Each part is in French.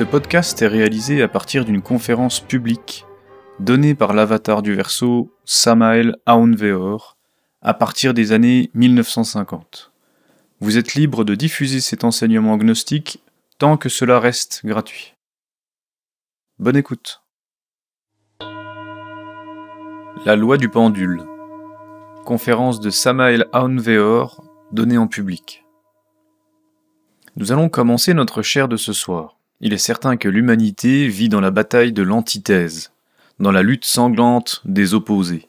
Ce podcast est réalisé à partir d'une conférence publique donnée par l'avatar du verso Samael Aounveor à partir des années 1950. Vous êtes libre de diffuser cet enseignement agnostique tant que cela reste gratuit. Bonne écoute. La loi du pendule. Conférence de Samael Aounveor donnée en public. Nous allons commencer notre chaire de ce soir. Il est certain que l'humanité vit dans la bataille de l'antithèse, dans la lutte sanglante des opposés.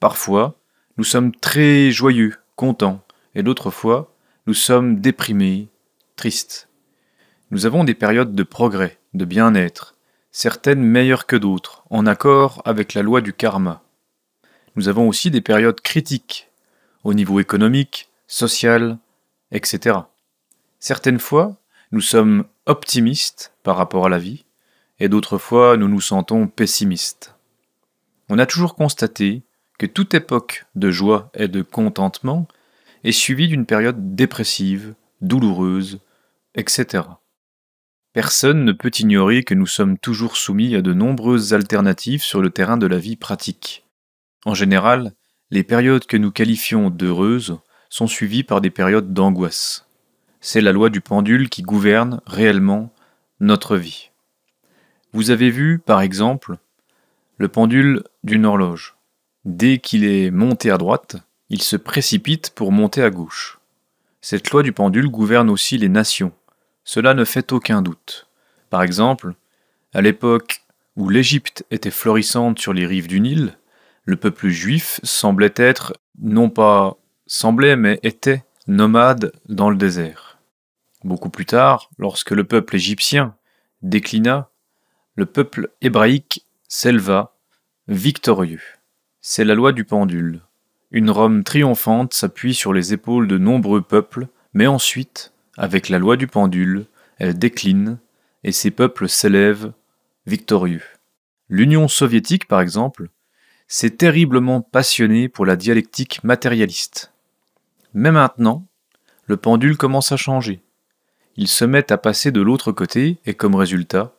Parfois, nous sommes très joyeux, contents, et d'autres fois, nous sommes déprimés, tristes. Nous avons des périodes de progrès, de bien-être, certaines meilleures que d'autres, en accord avec la loi du karma. Nous avons aussi des périodes critiques, au niveau économique, social, etc. Certaines fois, nous sommes optimistes par rapport à la vie, et d'autres fois nous nous sentons pessimistes. On a toujours constaté que toute époque de joie et de contentement est suivie d'une période dépressive, douloureuse, etc. Personne ne peut ignorer que nous sommes toujours soumis à de nombreuses alternatives sur le terrain de la vie pratique. En général, les périodes que nous qualifions d'heureuses sont suivies par des périodes d'angoisse c'est la loi du pendule qui gouverne réellement notre vie. Vous avez vu, par exemple, le pendule d'une horloge. Dès qu'il est monté à droite, il se précipite pour monter à gauche. Cette loi du pendule gouverne aussi les nations. Cela ne fait aucun doute. Par exemple, à l'époque où l'Égypte était florissante sur les rives du Nil, le peuple juif semblait être, non pas semblait, mais était nomade dans le désert. Beaucoup plus tard, lorsque le peuple égyptien déclina, le peuple hébraïque s'éleva, victorieux. C'est la loi du pendule. Une Rome triomphante s'appuie sur les épaules de nombreux peuples, mais ensuite, avec la loi du pendule, elle décline, et ces peuples s'élèvent, victorieux. L'Union soviétique, par exemple, s'est terriblement passionnée pour la dialectique matérialiste. Mais maintenant, le pendule commence à changer ils se mettent à passer de l'autre côté, et comme résultat,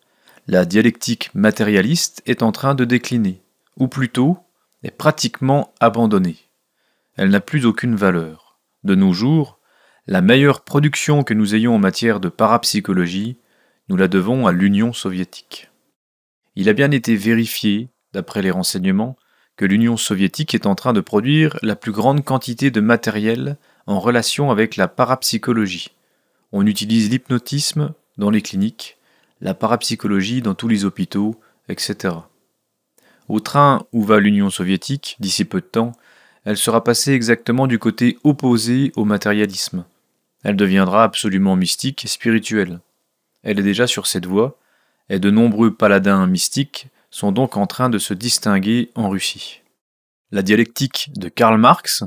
la dialectique matérialiste est en train de décliner, ou plutôt est pratiquement abandonnée. Elle n'a plus aucune valeur. De nos jours, la meilleure production que nous ayons en matière de parapsychologie, nous la devons à l'Union soviétique. Il a bien été vérifié, d'après les renseignements, que l'Union soviétique est en train de produire la plus grande quantité de matériel en relation avec la parapsychologie. On utilise l'hypnotisme dans les cliniques, la parapsychologie dans tous les hôpitaux, etc. Au train où va l'Union soviétique, d'ici peu de temps, elle sera passée exactement du côté opposé au matérialisme. Elle deviendra absolument mystique et spirituelle. Elle est déjà sur cette voie, et de nombreux paladins mystiques sont donc en train de se distinguer en Russie. La dialectique de Karl Marx,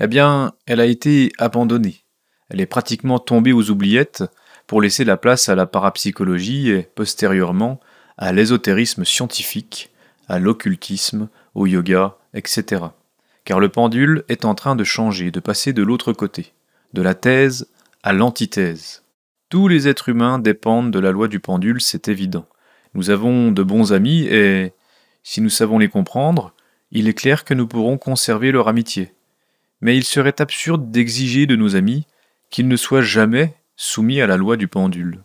eh bien, elle a été abandonnée. Elle est pratiquement tombée aux oubliettes pour laisser la place à la parapsychologie et, postérieurement, à l'ésotérisme scientifique, à l'occultisme, au yoga, etc. Car le pendule est en train de changer, de passer de l'autre côté, de la thèse à l'antithèse. Tous les êtres humains dépendent de la loi du pendule, c'est évident. Nous avons de bons amis et, si nous savons les comprendre, il est clair que nous pourrons conserver leur amitié. Mais il serait absurde d'exiger de nos amis qu'il ne soit jamais soumis à la loi du pendule.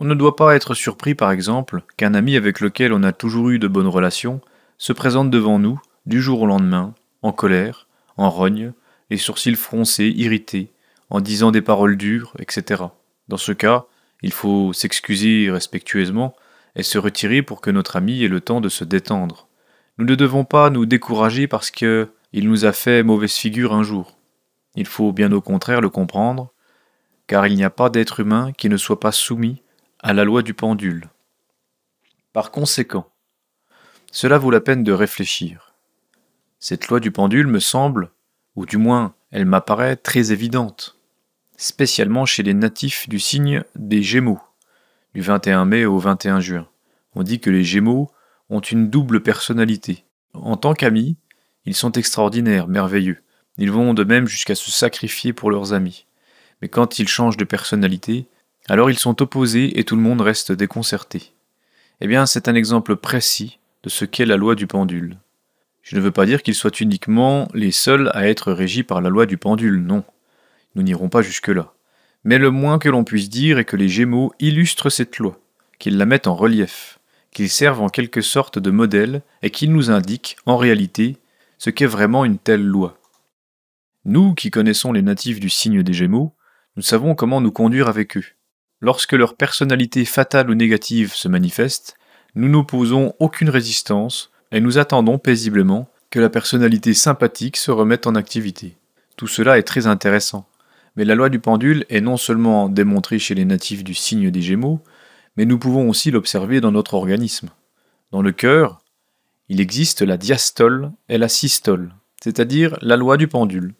On ne doit pas être surpris, par exemple, qu'un ami avec lequel on a toujours eu de bonnes relations se présente devant nous, du jour au lendemain, en colère, en rogne, les sourcils froncés, irrités, en disant des paroles dures, etc. Dans ce cas, il faut s'excuser respectueusement et se retirer pour que notre ami ait le temps de se détendre. Nous ne devons pas nous décourager parce que il nous a fait mauvaise figure un jour. Il faut bien au contraire le comprendre car il n'y a pas d'être humain qui ne soit pas soumis à la loi du pendule. Par conséquent, cela vaut la peine de réfléchir. Cette loi du pendule me semble, ou du moins elle m'apparaît très évidente, spécialement chez les natifs du signe des Gémeaux, du 21 mai au 21 juin. On dit que les Gémeaux ont une double personnalité. En tant qu'amis, ils sont extraordinaires, merveilleux. Ils vont de même jusqu'à se sacrifier pour leurs amis mais quand ils changent de personnalité, alors ils sont opposés et tout le monde reste déconcerté. Eh bien, c'est un exemple précis de ce qu'est la loi du pendule. Je ne veux pas dire qu'ils soient uniquement les seuls à être régis par la loi du pendule, non. Nous n'irons pas jusque-là. Mais le moins que l'on puisse dire est que les Gémeaux illustrent cette loi, qu'ils la mettent en relief, qu'ils servent en quelque sorte de modèle et qu'ils nous indiquent, en réalité, ce qu'est vraiment une telle loi. Nous, qui connaissons les natifs du signe des Gémeaux, nous savons comment nous conduire avec eux. Lorsque leur personnalité fatale ou négative se manifeste, nous n'opposons aucune résistance et nous attendons paisiblement que la personnalité sympathique se remette en activité. Tout cela est très intéressant, mais la loi du pendule est non seulement démontrée chez les natifs du signe des Gémeaux, mais nous pouvons aussi l'observer dans notre organisme. Dans le cœur, il existe la diastole et la systole, c'est-à-dire la loi du pendule.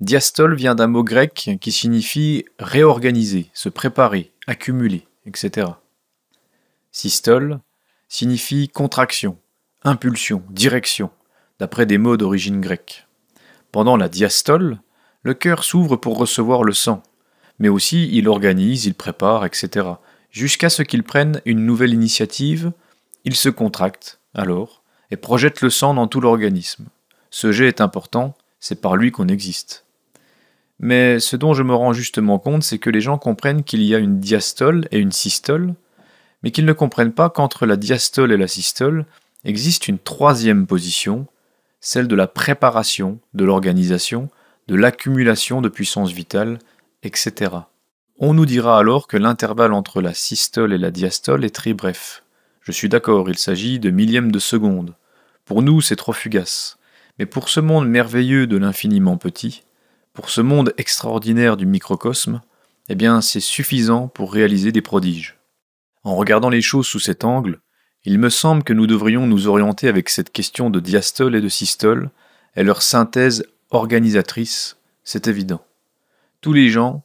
Diastole vient d'un mot grec qui signifie réorganiser, se préparer, accumuler, etc. Systole signifie contraction, impulsion, direction, d'après des mots d'origine grecque. Pendant la diastole, le cœur s'ouvre pour recevoir le sang, mais aussi il organise, il prépare, etc. Jusqu'à ce qu'il prenne une nouvelle initiative, il se contracte, alors, et projette le sang dans tout l'organisme. Ce jet est important, c'est par lui qu'on existe. Mais ce dont je me rends justement compte, c'est que les gens comprennent qu'il y a une diastole et une systole, mais qu'ils ne comprennent pas qu'entre la diastole et la systole existe une troisième position, celle de la préparation, de l'organisation, de l'accumulation de puissance vitale, etc. On nous dira alors que l'intervalle entre la systole et la diastole est très bref. Je suis d'accord, il s'agit de millièmes de seconde. Pour nous, c'est trop fugace. Mais pour ce monde merveilleux de l'infiniment petit, pour ce monde extraordinaire du microcosme, eh bien c'est suffisant pour réaliser des prodiges. En regardant les choses sous cet angle, il me semble que nous devrions nous orienter avec cette question de diastole et de systole et leur synthèse organisatrice, c'est évident. Tous les gens,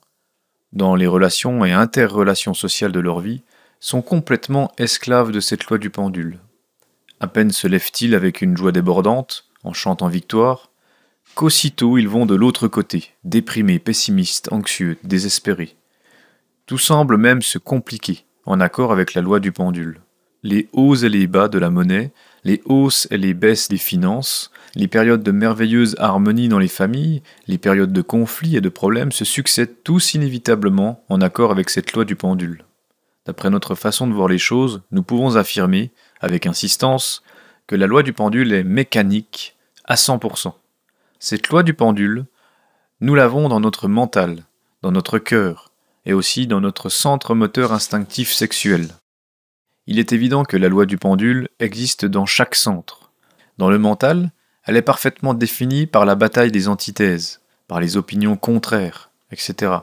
dans les relations et interrelations sociales de leur vie, sont complètement esclaves de cette loi du pendule. À peine se lèvent-ils avec une joie débordante, en chantant victoire, qu'aussitôt ils vont de l'autre côté, déprimés, pessimistes, anxieux, désespérés. Tout semble même se compliquer, en accord avec la loi du pendule. Les hauts et les bas de la monnaie, les hausses et les baisses des finances, les périodes de merveilleuse harmonie dans les familles, les périodes de conflits et de problèmes se succèdent tous inévitablement en accord avec cette loi du pendule. D'après notre façon de voir les choses, nous pouvons affirmer, avec insistance, que la loi du pendule est mécanique à 100%. Cette loi du pendule, nous l'avons dans notre mental, dans notre cœur, et aussi dans notre centre moteur instinctif sexuel. Il est évident que la loi du pendule existe dans chaque centre. Dans le mental, elle est parfaitement définie par la bataille des antithèses, par les opinions contraires, etc.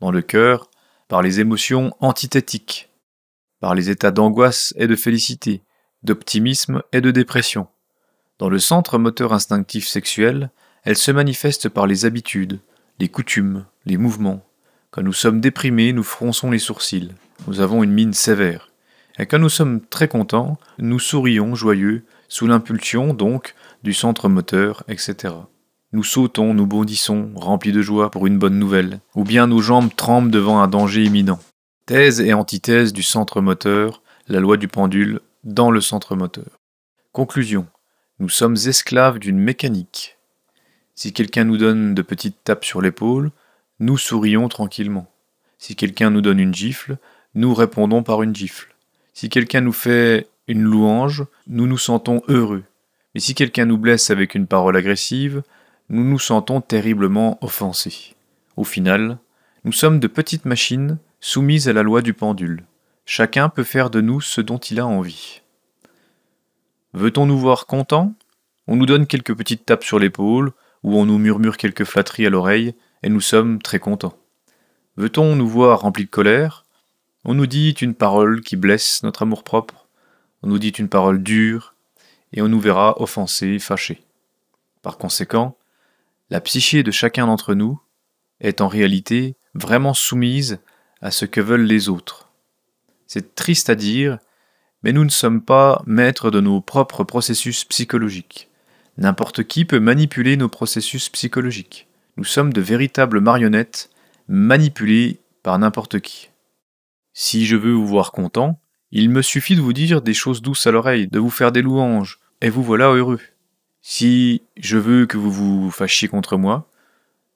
Dans le cœur, par les émotions antithétiques, par les états d'angoisse et de félicité, d'optimisme et de dépression. Dans le centre moteur instinctif sexuel, elle se manifeste par les habitudes, les coutumes, les mouvements. Quand nous sommes déprimés, nous fronçons les sourcils. Nous avons une mine sévère. Et quand nous sommes très contents, nous sourions joyeux, sous l'impulsion donc du centre moteur, etc. Nous sautons, nous bondissons, remplis de joie pour une bonne nouvelle, ou bien nos jambes tremblent devant un danger imminent. Thèse et antithèse du centre moteur, la loi du pendule dans le centre moteur. Conclusion. Nous sommes esclaves d'une mécanique. Si quelqu'un nous donne de petites tapes sur l'épaule, nous sourions tranquillement. Si quelqu'un nous donne une gifle, nous répondons par une gifle. Si quelqu'un nous fait une louange, nous nous sentons heureux. Mais si quelqu'un nous blesse avec une parole agressive, nous nous sentons terriblement offensés. Au final, nous sommes de petites machines soumises à la loi du pendule. Chacun peut faire de nous ce dont il a envie. Veut-on nous voir contents On nous donne quelques petites tapes sur l'épaule, où on nous murmure quelques flatteries à l'oreille, et nous sommes très contents. Veut-on nous voir remplis de colère On nous dit une parole qui blesse notre amour-propre, on nous dit une parole dure, et on nous verra offensés, fâchés. Par conséquent, la psyché de chacun d'entre nous est en réalité vraiment soumise à ce que veulent les autres. C'est triste à dire, mais nous ne sommes pas maîtres de nos propres processus psychologiques. N'importe qui peut manipuler nos processus psychologiques. Nous sommes de véritables marionnettes, manipulées par n'importe qui. Si je veux vous voir content, il me suffit de vous dire des choses douces à l'oreille, de vous faire des louanges, et vous voilà heureux. Si je veux que vous vous fâchiez contre moi,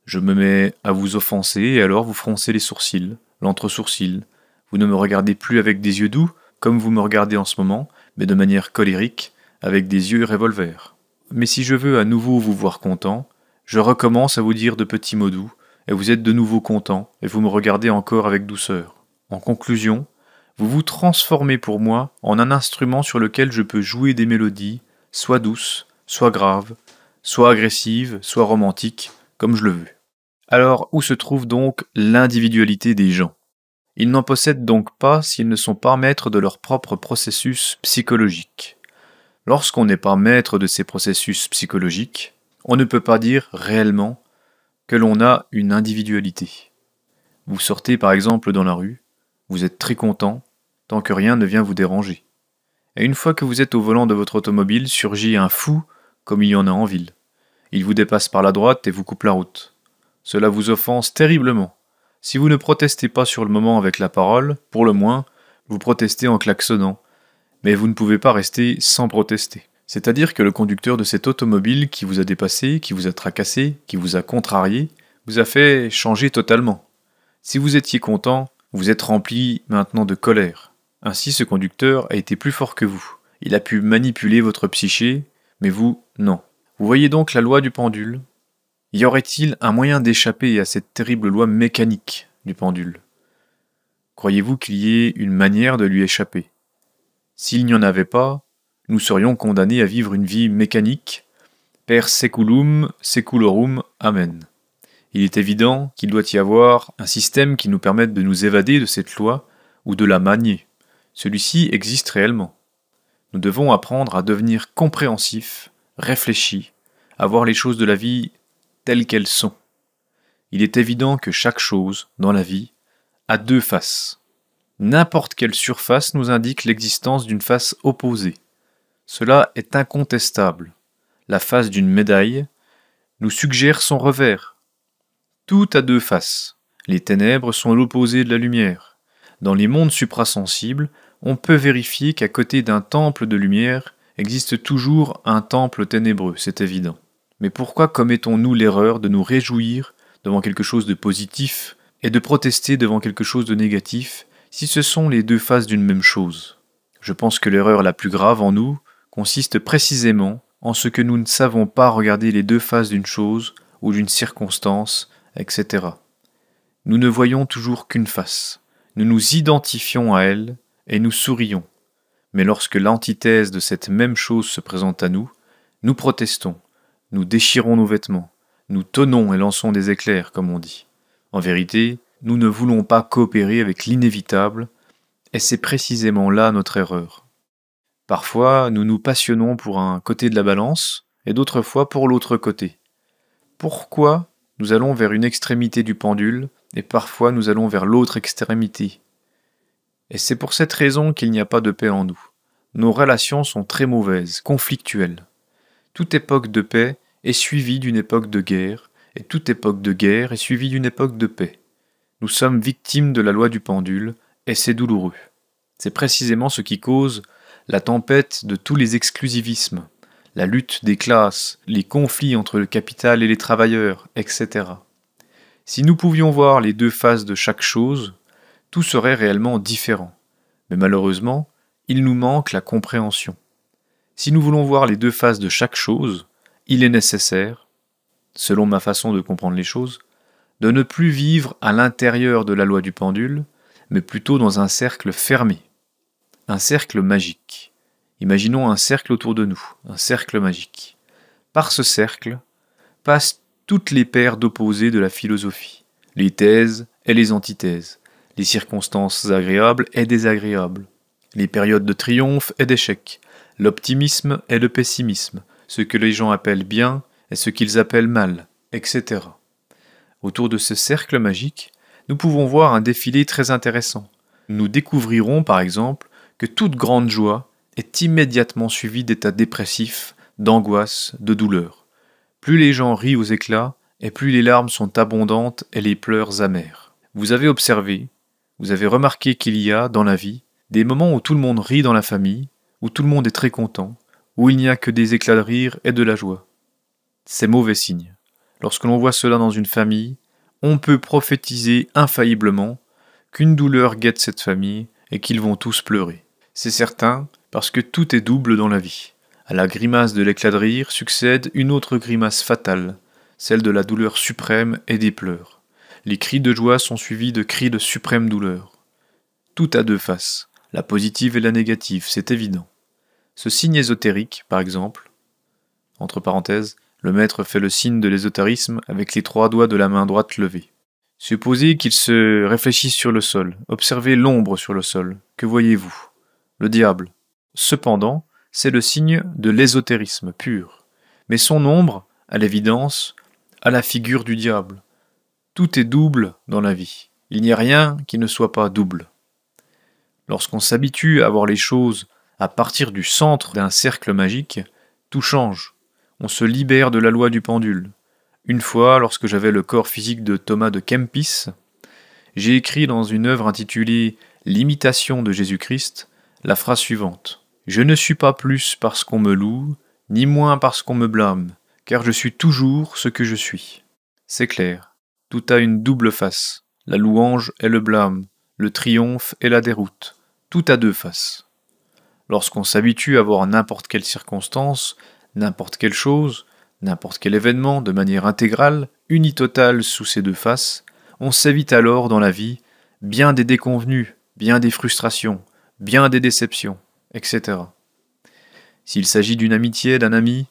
je me mets à vous offenser et alors vous froncez les sourcils, l'entre-sourcils. Vous ne me regardez plus avec des yeux doux, comme vous me regardez en ce moment, mais de manière colérique, avec des yeux revolvers mais si je veux à nouveau vous voir content, je recommence à vous dire de petits mots doux, et vous êtes de nouveau content, et vous me regardez encore avec douceur. En conclusion, vous vous transformez pour moi en un instrument sur lequel je peux jouer des mélodies, soit douces, soit graves, soit agressives, soit romantiques, comme je le veux. Alors, où se trouve donc l'individualité des gens Ils n'en possèdent donc pas s'ils ne sont pas maîtres de leur propre processus psychologique. Lorsqu'on n'est pas maître de ces processus psychologiques, on ne peut pas dire réellement que l'on a une individualité. Vous sortez par exemple dans la rue, vous êtes très content tant que rien ne vient vous déranger. Et une fois que vous êtes au volant de votre automobile, surgit un fou comme il y en a en ville. Il vous dépasse par la droite et vous coupe la route. Cela vous offense terriblement. Si vous ne protestez pas sur le moment avec la parole, pour le moins, vous protestez en klaxonnant, mais vous ne pouvez pas rester sans protester. C'est-à-dire que le conducteur de cette automobile qui vous a dépassé, qui vous a tracassé, qui vous a contrarié, vous a fait changer totalement. Si vous étiez content, vous êtes rempli maintenant de colère. Ainsi ce conducteur a été plus fort que vous. Il a pu manipuler votre psyché, mais vous, non. Vous voyez donc la loi du pendule Y aurait-il un moyen d'échapper à cette terrible loi mécanique du pendule Croyez-vous qu'il y ait une manière de lui échapper s'il n'y en avait pas, nous serions condamnés à vivre une vie mécanique. Per seculum, seculorum, amen. Il est évident qu'il doit y avoir un système qui nous permette de nous évader de cette loi ou de la manier. Celui-ci existe réellement. Nous devons apprendre à devenir compréhensifs, réfléchis, à voir les choses de la vie telles qu'elles sont. Il est évident que chaque chose dans la vie a deux faces n'importe quelle surface nous indique l'existence d'une face opposée. Cela est incontestable. La face d'une médaille nous suggère son revers. Tout a deux faces. Les ténèbres sont l'opposé de la lumière. Dans les mondes suprasensibles, on peut vérifier qu'à côté d'un temple de lumière existe toujours un temple ténébreux, c'est évident. Mais pourquoi commettons-nous l'erreur de nous réjouir devant quelque chose de positif et de protester devant quelque chose de négatif si ce sont les deux faces d'une même chose. Je pense que l'erreur la plus grave en nous consiste précisément en ce que nous ne savons pas regarder les deux faces d'une chose ou d'une circonstance, etc. Nous ne voyons toujours qu'une face. Nous nous identifions à elle et nous sourions. Mais lorsque l'antithèse de cette même chose se présente à nous, nous protestons, nous déchirons nos vêtements, nous tonnons et lançons des éclairs, comme on dit. En vérité, nous ne voulons pas coopérer avec l'inévitable, et c'est précisément là notre erreur. Parfois, nous nous passionnons pour un côté de la balance, et d'autres fois pour l'autre côté. Pourquoi nous allons vers une extrémité du pendule, et parfois nous allons vers l'autre extrémité Et c'est pour cette raison qu'il n'y a pas de paix en nous. Nos relations sont très mauvaises, conflictuelles. Toute époque de paix est suivie d'une époque de guerre, et toute époque de guerre est suivie d'une époque de paix. Nous sommes victimes de la loi du pendule, et c'est douloureux. C'est précisément ce qui cause la tempête de tous les exclusivismes, la lutte des classes, les conflits entre le capital et les travailleurs, etc. Si nous pouvions voir les deux faces de chaque chose, tout serait réellement différent. Mais malheureusement, il nous manque la compréhension. Si nous voulons voir les deux faces de chaque chose, il est nécessaire, selon ma façon de comprendre les choses, de ne plus vivre à l'intérieur de la loi du pendule, mais plutôt dans un cercle fermé, un cercle magique. Imaginons un cercle autour de nous, un cercle magique. Par ce cercle passent toutes les paires d'opposés de la philosophie, les thèses et les antithèses, les circonstances agréables et désagréables, les périodes de triomphe et d'échec, l'optimisme et le pessimisme, ce que les gens appellent bien et ce qu'ils appellent mal, etc. Autour de ce cercle magique, nous pouvons voir un défilé très intéressant. Nous découvrirons par exemple que toute grande joie est immédiatement suivie d'états dépressifs, d'angoisse, de douleur. Plus les gens rient aux éclats, et plus les larmes sont abondantes et les pleurs amères. Vous avez observé, vous avez remarqué qu'il y a, dans la vie, des moments où tout le monde rit dans la famille, où tout le monde est très content, où il n'y a que des éclats de rire et de la joie. C'est mauvais signe. Lorsque l'on voit cela dans une famille, on peut prophétiser infailliblement qu'une douleur guette cette famille et qu'ils vont tous pleurer. C'est certain, parce que tout est double dans la vie. À la grimace de l'éclat de rire succède une autre grimace fatale, celle de la douleur suprême et des pleurs. Les cris de joie sont suivis de cris de suprême douleur. Tout a deux faces, la positive et la négative, c'est évident. Ce signe ésotérique, par exemple, entre parenthèses, le maître fait le signe de l'ésotérisme avec les trois doigts de la main droite levés. Supposez qu'il se réfléchisse sur le sol, observez l'ombre sur le sol. Que voyez-vous Le diable. Cependant, c'est le signe de l'ésotérisme pur. Mais son ombre, à l'évidence, a la figure du diable. Tout est double dans la vie. Il n'y a rien qui ne soit pas double. Lorsqu'on s'habitue à voir les choses à partir du centre d'un cercle magique, tout change on se libère de la loi du pendule. Une fois, lorsque j'avais le corps physique de Thomas de Kempis, j'ai écrit dans une œuvre intitulée L'imitation de Jésus-Christ la phrase suivante. Je ne suis pas plus parce qu'on me loue, ni moins parce qu'on me blâme, car je suis toujours ce que je suis. C'est clair, tout a une double face, la louange et le blâme, le triomphe et la déroute, tout a deux faces. Lorsqu'on s'habitue à voir n'importe quelle circonstance n'importe quelle chose, n'importe quel événement de manière intégrale, unitotale sous ces deux faces, on s'évite alors dans la vie bien des déconvenues, bien des frustrations, bien des déceptions, etc. S'il s'agit d'une amitié, d'un ami,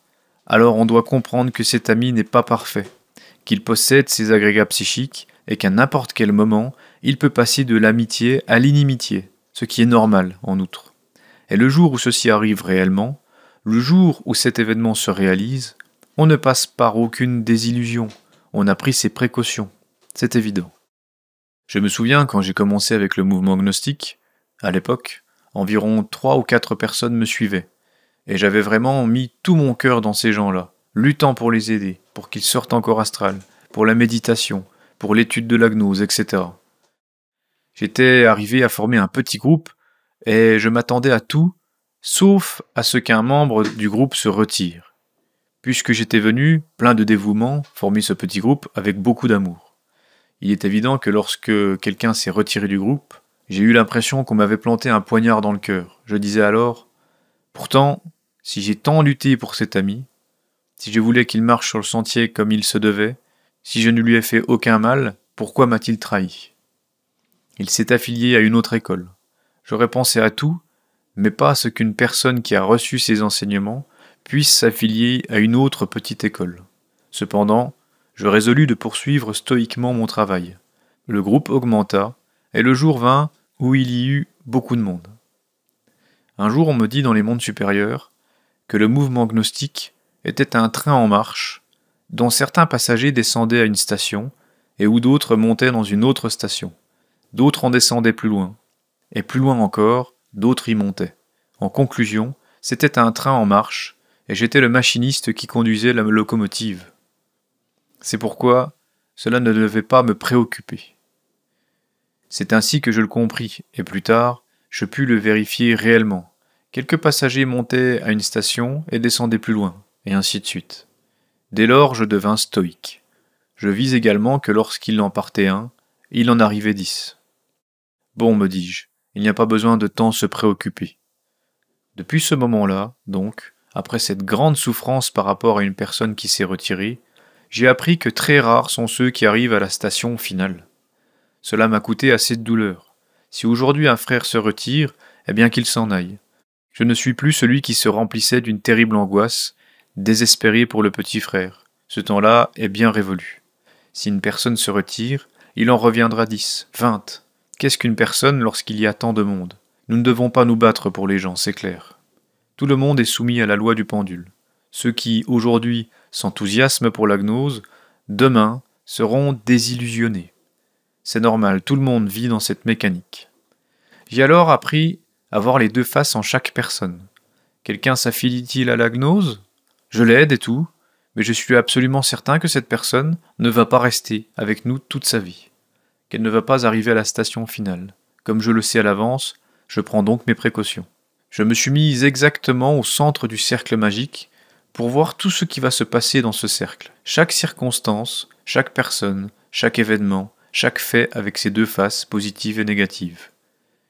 alors on doit comprendre que cet ami n'est pas parfait, qu'il possède ses agrégats psychiques et qu'à n'importe quel moment, il peut passer de l'amitié à l'inimitié, ce qui est normal en outre. Et le jour où ceci arrive réellement, le jour où cet événement se réalise, on ne passe par aucune désillusion, on a pris ses précautions, c'est évident. Je me souviens quand j'ai commencé avec le mouvement gnostique, à l'époque, environ trois ou quatre personnes me suivaient, et j'avais vraiment mis tout mon cœur dans ces gens-là, luttant pour les aider, pour qu'ils sortent encore astral, pour la méditation, pour l'étude de la gnose, etc. J'étais arrivé à former un petit groupe, et je m'attendais à tout sauf à ce qu'un membre du groupe se retire. Puisque j'étais venu, plein de dévouement, former ce petit groupe avec beaucoup d'amour. Il est évident que lorsque quelqu'un s'est retiré du groupe, j'ai eu l'impression qu'on m'avait planté un poignard dans le cœur. Je disais alors, pourtant, si j'ai tant lutté pour cet ami, si je voulais qu'il marche sur le sentier comme il se devait, si je ne lui ai fait aucun mal, pourquoi m'a-t-il trahi Il s'est affilié à une autre école. J'aurais pensé à tout, mais pas à ce qu'une personne qui a reçu ses enseignements puisse s'affilier à une autre petite école. Cependant, je résolus de poursuivre stoïquement mon travail. Le groupe augmenta, et le jour vint où il y eut beaucoup de monde. Un jour on me dit dans les mondes supérieurs que le mouvement gnostique était un train en marche, dont certains passagers descendaient à une station, et où d'autres montaient dans une autre station. D'autres en descendaient plus loin. Et plus loin encore, d'autres y montaient. En conclusion, c'était un train en marche, et j'étais le machiniste qui conduisait la locomotive. C'est pourquoi cela ne devait pas me préoccuper. C'est ainsi que je le compris, et plus tard, je pus le vérifier réellement. Quelques passagers montaient à une station et descendaient plus loin, et ainsi de suite. Dès lors, je devins stoïque. Je vis également que lorsqu'il en partait un, il en arrivait dix. Bon, me dis-je, il n'y a pas besoin de tant se préoccuper. Depuis ce moment-là, donc, après cette grande souffrance par rapport à une personne qui s'est retirée, j'ai appris que très rares sont ceux qui arrivent à la station finale. Cela m'a coûté assez de douleur. Si aujourd'hui un frère se retire, eh bien qu'il s'en aille. Je ne suis plus celui qui se remplissait d'une terrible angoisse, désespéré pour le petit frère. Ce temps-là est bien révolu. Si une personne se retire, il en reviendra dix, vingt, Qu'est-ce qu'une personne lorsqu'il y a tant de monde Nous ne devons pas nous battre pour les gens, c'est clair. Tout le monde est soumis à la loi du pendule. Ceux qui, aujourd'hui, s'enthousiasment pour la gnose, demain, seront désillusionnés. C'est normal, tout le monde vit dans cette mécanique. J'ai alors appris à voir les deux faces en chaque personne. Quelqu'un s'affilie-t-il à la gnose Je l'aide et tout, mais je suis absolument certain que cette personne ne va pas rester avec nous toute sa vie qu'elle ne va pas arriver à la station finale. Comme je le sais à l'avance, je prends donc mes précautions. Je me suis mis exactement au centre du cercle magique pour voir tout ce qui va se passer dans ce cercle. Chaque circonstance, chaque personne, chaque événement, chaque fait avec ses deux faces positives et négatives.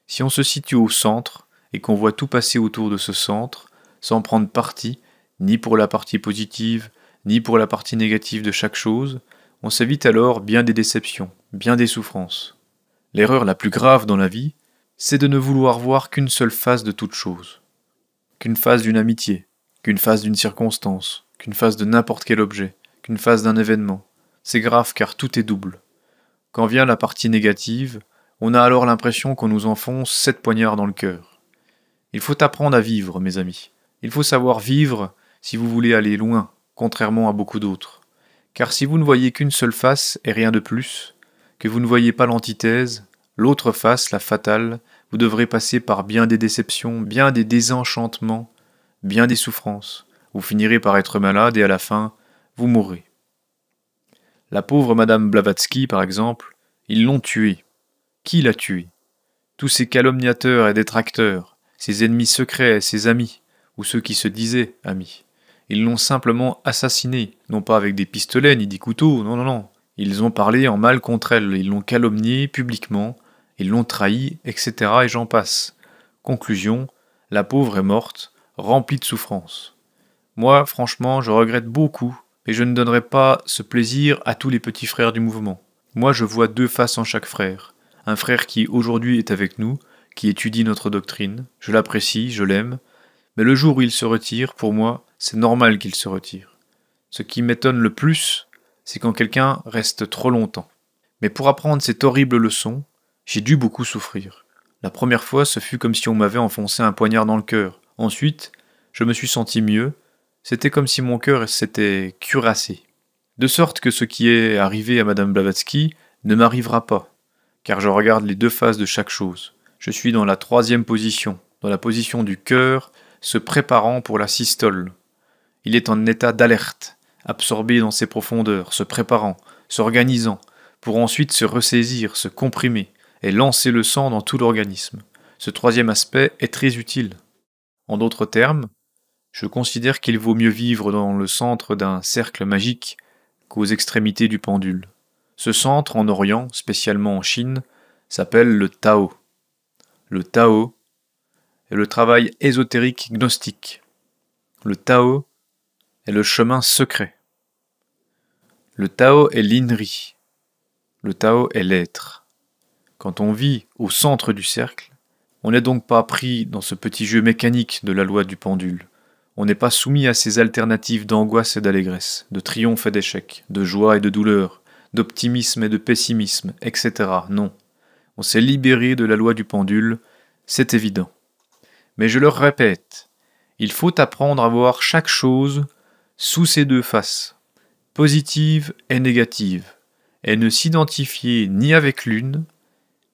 Si on se situe au centre et qu'on voit tout passer autour de ce centre, sans prendre parti, ni pour la partie positive, ni pour la partie négative de chaque chose, on s'évite alors bien des déceptions bien des souffrances. L'erreur la plus grave dans la vie, c'est de ne vouloir voir qu'une seule face de toute chose. Qu'une face d'une amitié, qu'une face d'une circonstance, qu'une face de n'importe quel objet, qu'une face d'un événement. C'est grave car tout est double. Quand vient la partie négative, on a alors l'impression qu'on nous enfonce sept poignards dans le cœur. Il faut apprendre à vivre, mes amis. Il faut savoir vivre si vous voulez aller loin, contrairement à beaucoup d'autres. Car si vous ne voyez qu'une seule face et rien de plus, que vous ne voyez pas l'antithèse, l'autre face, la fatale, vous devrez passer par bien des déceptions, bien des désenchantements, bien des souffrances. Vous finirez par être malade et à la fin, vous mourrez. La pauvre Madame Blavatsky, par exemple, ils l'ont tuée. Qui l'a tuée Tous ces calomniateurs et détracteurs, ses ennemis secrets, ses amis, ou ceux qui se disaient amis. Ils l'ont simplement assassinée, non pas avec des pistolets ni des couteaux, non, non, non, ils ont parlé en mal contre elle, ils l'ont calomniée publiquement, ils l'ont trahie, etc. et j'en passe. Conclusion, la pauvre est morte, remplie de souffrance. Moi, franchement, je regrette beaucoup, mais je ne donnerai pas ce plaisir à tous les petits frères du mouvement. Moi, je vois deux faces en chaque frère. Un frère qui aujourd'hui est avec nous, qui étudie notre doctrine, je l'apprécie, je l'aime, mais le jour où il se retire, pour moi, c'est normal qu'il se retire. Ce qui m'étonne le plus, c'est quand quelqu'un reste trop longtemps. Mais pour apprendre cette horrible leçon, j'ai dû beaucoup souffrir. La première fois, ce fut comme si on m'avait enfoncé un poignard dans le cœur. Ensuite, je me suis senti mieux. C'était comme si mon cœur s'était cuirassé. De sorte que ce qui est arrivé à Madame Blavatsky ne m'arrivera pas, car je regarde les deux faces de chaque chose. Je suis dans la troisième position, dans la position du cœur, se préparant pour la systole. Il est en état d'alerte absorbé dans ses profondeurs, se préparant, s'organisant, pour ensuite se ressaisir, se comprimer, et lancer le sang dans tout l'organisme. Ce troisième aspect est très utile. En d'autres termes, je considère qu'il vaut mieux vivre dans le centre d'un cercle magique qu'aux extrémités du pendule. Ce centre en Orient, spécialement en Chine, s'appelle le Tao. Le Tao est le travail ésotérique gnostique. Le Tao le chemin secret. Le Tao est l'inri. Le Tao est l'être. Quand on vit au centre du cercle, on n'est donc pas pris dans ce petit jeu mécanique de la loi du pendule. On n'est pas soumis à ces alternatives d'angoisse et d'allégresse, de triomphe et d'échec, de joie et de douleur, d'optimisme et de pessimisme, etc. Non. On s'est libéré de la loi du pendule, c'est évident. Mais je le répète, il faut apprendre à voir chaque chose sous ces deux faces, positive et négative, et ne s'identifier ni avec l'une,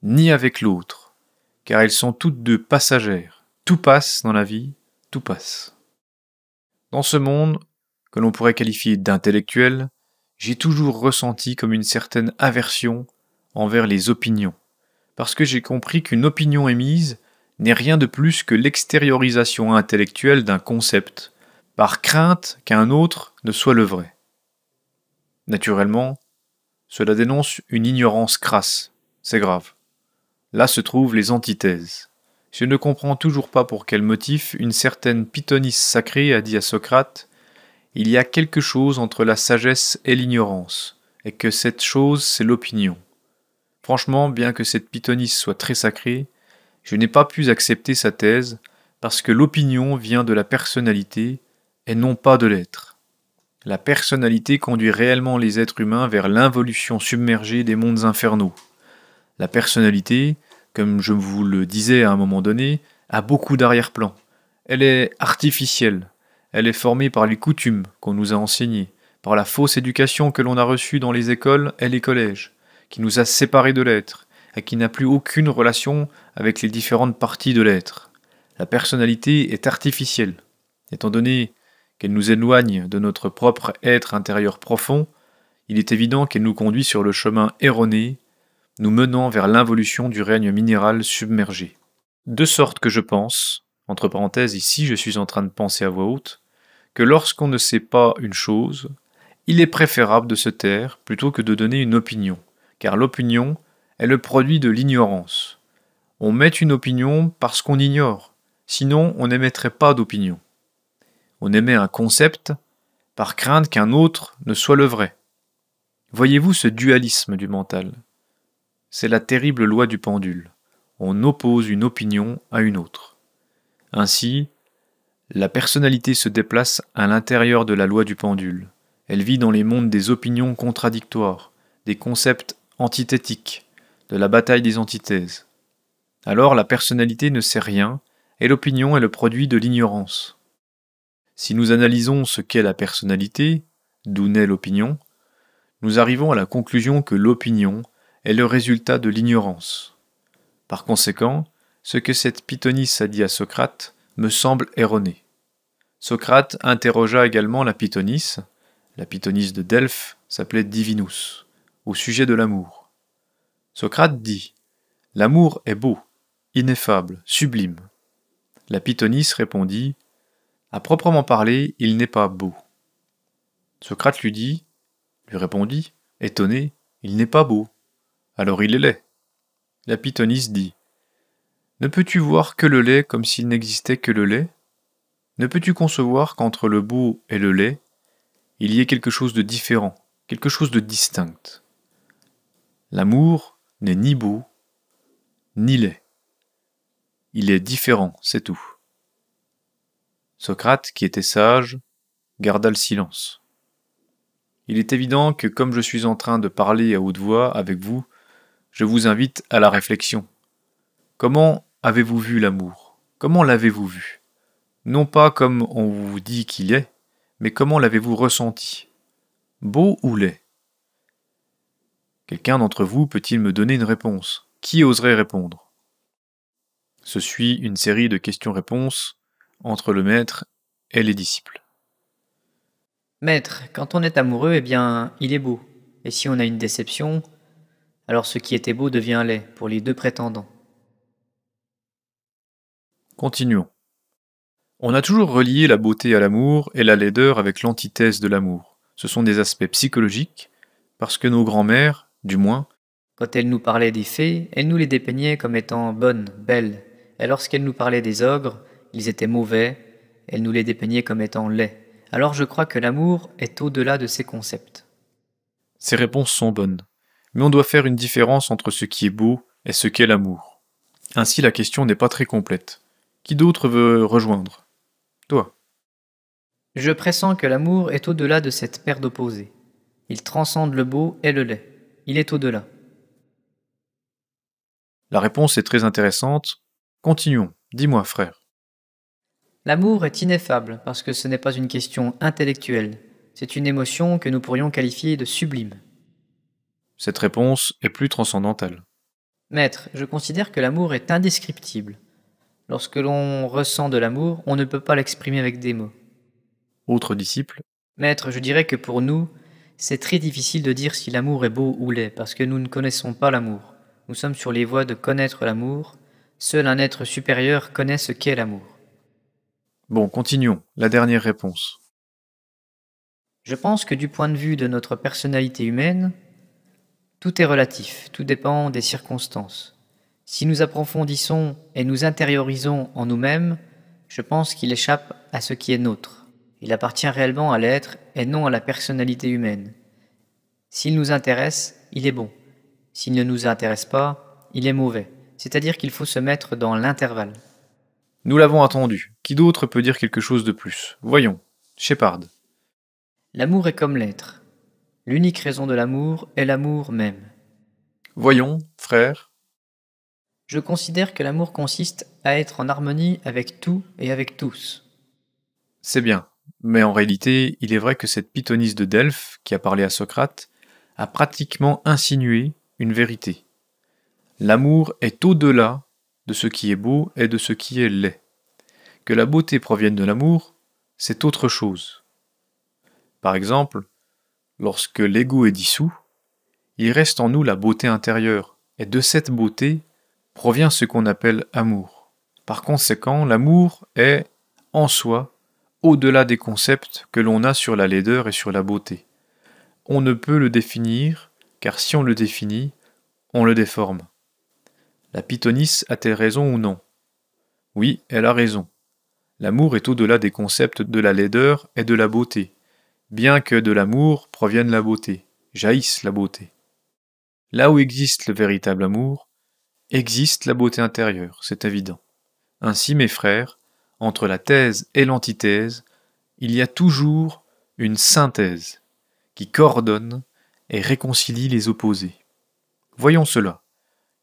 ni avec l'autre, car elles sont toutes deux passagères. Tout passe dans la vie, tout passe. Dans ce monde, que l'on pourrait qualifier d'intellectuel, j'ai toujours ressenti comme une certaine aversion envers les opinions, parce que j'ai compris qu'une opinion émise n'est rien de plus que l'extériorisation intellectuelle d'un concept, par crainte qu'un autre ne soit le vrai. Naturellement, cela dénonce une ignorance crasse, c'est grave. Là se trouvent les antithèses. Je ne comprends toujours pas pour quel motif une certaine Pythonisse sacrée a dit à Socrate Il y a quelque chose entre la sagesse et l'ignorance, et que cette chose, c'est l'opinion. Franchement, bien que cette Pythonisse soit très sacrée, je n'ai pas pu accepter sa thèse, parce que l'opinion vient de la personnalité et non pas de l'être. La personnalité conduit réellement les êtres humains vers l'involution submergée des mondes infernaux. La personnalité, comme je vous le disais à un moment donné, a beaucoup d'arrière-plan. Elle est artificielle, elle est formée par les coutumes qu'on nous a enseignées, par la fausse éducation que l'on a reçue dans les écoles et les collèges, qui nous a séparés de l'être, et qui n'a plus aucune relation avec les différentes parties de l'être. La personnalité est artificielle, étant donné elle nous éloigne de notre propre être intérieur profond, il est évident qu'elle nous conduit sur le chemin erroné, nous menant vers l'involution du règne minéral submergé. De sorte que je pense, entre parenthèses ici je suis en train de penser à voix haute, que lorsqu'on ne sait pas une chose, il est préférable de se taire plutôt que de donner une opinion, car l'opinion est le produit de l'ignorance. On met une opinion parce qu'on ignore, sinon on n'émettrait pas d'opinion on émet un concept par crainte qu'un autre ne soit le vrai. Voyez-vous ce dualisme du mental C'est la terrible loi du pendule. On oppose une opinion à une autre. Ainsi, la personnalité se déplace à l'intérieur de la loi du pendule. Elle vit dans les mondes des opinions contradictoires, des concepts antithétiques, de la bataille des antithèses. Alors la personnalité ne sait rien, et l'opinion est le produit de l'ignorance. Si nous analysons ce qu'est la personnalité, d'où naît l'opinion, nous arrivons à la conclusion que l'opinion est le résultat de l'ignorance. Par conséquent, ce que cette pythonisse a dit à Socrate me semble erroné. Socrate interrogea également la pythonisse, la pythonisse de Delphes s'appelait Divinus, au sujet de l'amour. Socrate dit L'amour est beau, ineffable, sublime. La pythonisse répondit à proprement parler, il n'est pas beau. Socrate lui dit, lui répondit, étonné, il n'est pas beau. Alors il est laid. La dit, Ne peux-tu voir que le lait comme s'il n'existait que le lait Ne peux-tu concevoir qu'entre le beau et le lait, il y ait quelque chose de différent, quelque chose de distinct L'amour n'est ni beau, ni laid. Il est différent, c'est tout. Socrate, qui était sage, garda le silence. Il est évident que comme je suis en train de parler à haute voix avec vous, je vous invite à la réflexion. Comment avez-vous vu l'amour Comment l'avez-vous vu Non pas comme on vous dit qu'il est, mais comment l'avez-vous ressenti Beau ou laid Quelqu'un d'entre vous peut-il me donner une réponse Qui oserait répondre Ce suit une série de questions-réponses entre le maître et les disciples. Maître, quand on est amoureux, eh bien, il est beau. Et si on a une déception, alors ce qui était beau devient laid pour les deux prétendants. Continuons. On a toujours relié la beauté à l'amour et la laideur avec l'antithèse de l'amour. Ce sont des aspects psychologiques, parce que nos grands-mères, du moins, quand elles nous parlaient des fées, elles nous les dépeignaient comme étant bonnes, belles, et lorsqu'elles nous parlaient des ogres, ils étaient mauvais, elle nous les dépeignait comme étant laids. Alors je crois que l'amour est au-delà de ces concepts. Ces réponses sont bonnes, mais on doit faire une différence entre ce qui est beau et ce qu'est l'amour. Ainsi la question n'est pas très complète. Qui d'autre veut rejoindre Toi. Je pressens que l'amour est au-delà de cette paire d'opposés. Il transcende le beau et le laid. Il est au-delà. La réponse est très intéressante. Continuons. Dis-moi, frère. L'amour est ineffable parce que ce n'est pas une question intellectuelle, c'est une émotion que nous pourrions qualifier de sublime. Cette réponse est plus transcendantale. Maître, je considère que l'amour est indescriptible. Lorsque l'on ressent de l'amour, on ne peut pas l'exprimer avec des mots. Autre disciple Maître, je dirais que pour nous, c'est très difficile de dire si l'amour est beau ou laid, parce que nous ne connaissons pas l'amour. Nous sommes sur les voies de connaître l'amour. Seul un être supérieur connaît ce qu'est l'amour. Bon, continuons. La dernière réponse. Je pense que du point de vue de notre personnalité humaine, tout est relatif, tout dépend des circonstances. Si nous approfondissons et nous intériorisons en nous-mêmes, je pense qu'il échappe à ce qui est nôtre. Il appartient réellement à l'être et non à la personnalité humaine. S'il nous intéresse, il est bon. S'il ne nous intéresse pas, il est mauvais. C'est-à-dire qu'il faut se mettre dans l'intervalle. Nous l'avons attendu. Qui d'autre peut dire quelque chose de plus Voyons. Shepard. L'amour est comme l'être. L'unique raison de l'amour est l'amour même. Voyons, frère. Je considère que l'amour consiste à être en harmonie avec tout et avec tous. C'est bien, mais en réalité, il est vrai que cette pythonisse de Delphes, qui a parlé à Socrate, a pratiquement insinué une vérité. L'amour est au-delà de ce qui est beau et de ce qui est laid. Que la beauté provienne de l'amour, c'est autre chose. Par exemple, lorsque l'ego est dissous, il reste en nous la beauté intérieure, et de cette beauté provient ce qu'on appelle amour. Par conséquent, l'amour est, en soi, au-delà des concepts que l'on a sur la laideur et sur la beauté. On ne peut le définir, car si on le définit, on le déforme. La pythonisse a-t-elle raison ou non Oui, elle a raison. L'amour est au-delà des concepts de la laideur et de la beauté, bien que de l'amour provienne la beauté, jaillisse la beauté. Là où existe le véritable amour, existe la beauté intérieure, c'est évident. Ainsi, mes frères, entre la thèse et l'antithèse, il y a toujours une synthèse qui coordonne et réconcilie les opposés. Voyons cela.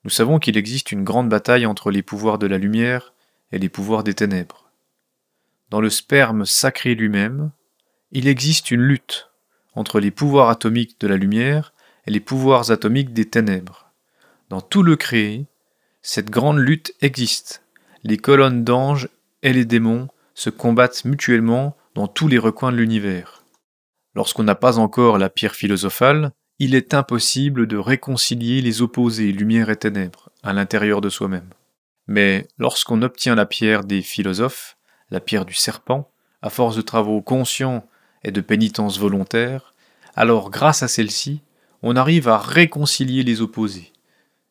Nous savons qu'il existe une grande bataille entre les pouvoirs de la lumière et les pouvoirs des ténèbres. Dans le sperme sacré lui-même, il existe une lutte entre les pouvoirs atomiques de la lumière et les pouvoirs atomiques des ténèbres. Dans tout le créé, cette grande lutte existe. Les colonnes d'anges et les démons se combattent mutuellement dans tous les recoins de l'univers. Lorsqu'on n'a pas encore la pierre philosophale, il est impossible de réconcilier les opposés lumière et ténèbres à l'intérieur de soi-même. Mais lorsqu'on obtient la pierre des philosophes, la pierre du serpent, à force de travaux conscients et de pénitence volontaire, alors grâce à celle-ci, on arrive à réconcilier les opposés.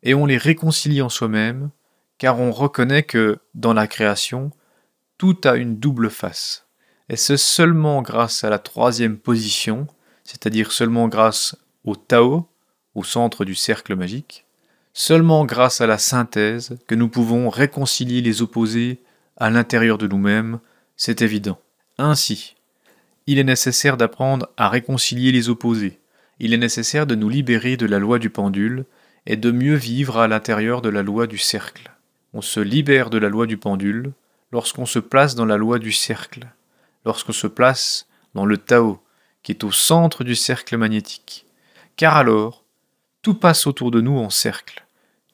Et on les réconcilie en soi-même, car on reconnaît que, dans la création, tout a une double face. Et ce, seulement grâce à la troisième position, c'est-à-dire seulement grâce au Tao, au centre du cercle magique, seulement grâce à la synthèse que nous pouvons réconcilier les opposés à l'intérieur de nous-mêmes, c'est évident. Ainsi, il est nécessaire d'apprendre à réconcilier les opposés, il est nécessaire de nous libérer de la loi du pendule et de mieux vivre à l'intérieur de la loi du cercle. On se libère de la loi du pendule lorsqu'on se place dans la loi du cercle, lorsqu'on se place dans le Tao, qui est au centre du cercle magnétique car alors, tout passe autour de nous en cercle,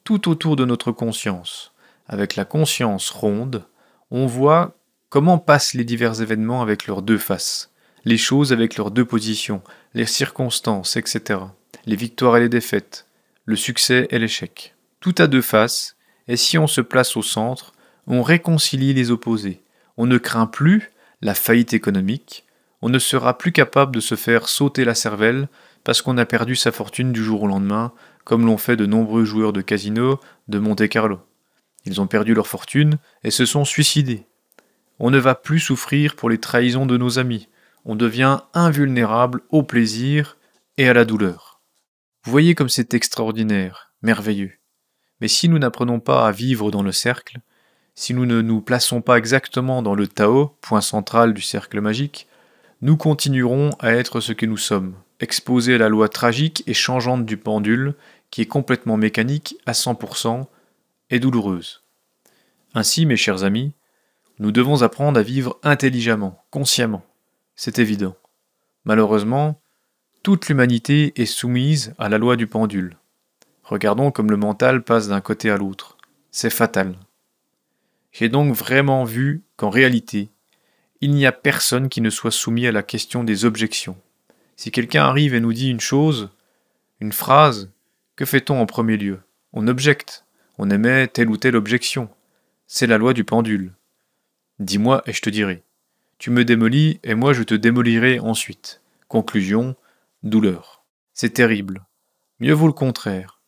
tout autour de notre conscience. Avec la conscience ronde, on voit comment passent les divers événements avec leurs deux faces, les choses avec leurs deux positions, les circonstances, etc., les victoires et les défaites, le succès et l'échec. Tout a deux faces, et si on se place au centre, on réconcilie les opposés, on ne craint plus la faillite économique, on ne sera plus capable de se faire sauter la cervelle parce qu'on a perdu sa fortune du jour au lendemain, comme l'ont fait de nombreux joueurs de casino de Monte-Carlo. Ils ont perdu leur fortune et se sont suicidés. On ne va plus souffrir pour les trahisons de nos amis, on devient invulnérable au plaisir et à la douleur. Vous voyez comme c'est extraordinaire, merveilleux. Mais si nous n'apprenons pas à vivre dans le cercle, si nous ne nous plaçons pas exactement dans le Tao, point central du cercle magique, nous continuerons à être ce que nous sommes, exposé à la loi tragique et changeante du pendule, qui est complètement mécanique à 100%, est douloureuse. Ainsi, mes chers amis, nous devons apprendre à vivre intelligemment, consciemment. C'est évident. Malheureusement, toute l'humanité est soumise à la loi du pendule. Regardons comme le mental passe d'un côté à l'autre. C'est fatal. J'ai donc vraiment vu qu'en réalité, il n'y a personne qui ne soit soumis à la question des objections. Si quelqu'un arrive et nous dit une chose, une phrase, que fait-on en premier lieu On objecte, on émet telle ou telle objection. C'est la loi du pendule. Dis-moi et je te dirai. Tu me démolis et moi je te démolirai ensuite. Conclusion, douleur. C'est terrible. Mieux vaut le contraire.